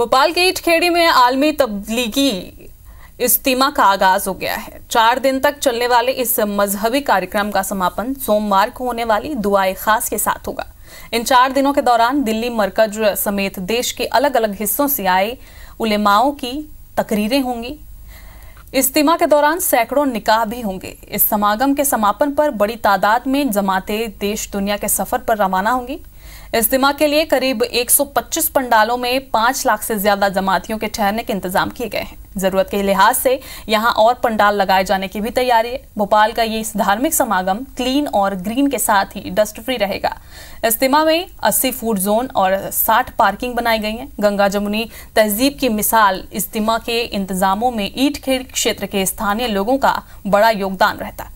भोपाल के खेड़ी में आलमी तबलीगी इस्तीमा का आगाज हो गया है चार दिन तक चलने वाले इस मजहबी कार्यक्रम का समापन सोमवार को होने वाली दुआए खास के साथ होगा इन चार दिनों के दौरान दिल्ली मरकज समेत देश के अलग अलग हिस्सों से आए उलेमाओं की तकरीरें होंगी इज्तिमा के दौरान सैकड़ों निकाह भी होंगे इस समागम के समापन पर बड़ी तादाद में जमाते देश दुनिया के सफर पर रवाना होंगी इज्तिमा के लिए करीब 125 पंडालों में 5 लाख से ज्यादा जमातियों के ठहरने के इंतजाम किए गए हैं जरूरत के लिहाज से यहाँ और पंडाल लगाए जाने की भी तैयारी है भोपाल का ये धार्मिक समागम क्लीन और ग्रीन के साथ ही डस्ट फ्री रहेगा इस्तेमा में 80 फूड जोन और 60 पार्किंग बनाई गई हैं गंगा जमुनी तहजीब की मिसाल इस्तेमा के इंतजामों में ईट खेड़ क्षेत्र के स्थानीय लोगों का बड़ा योगदान रहता है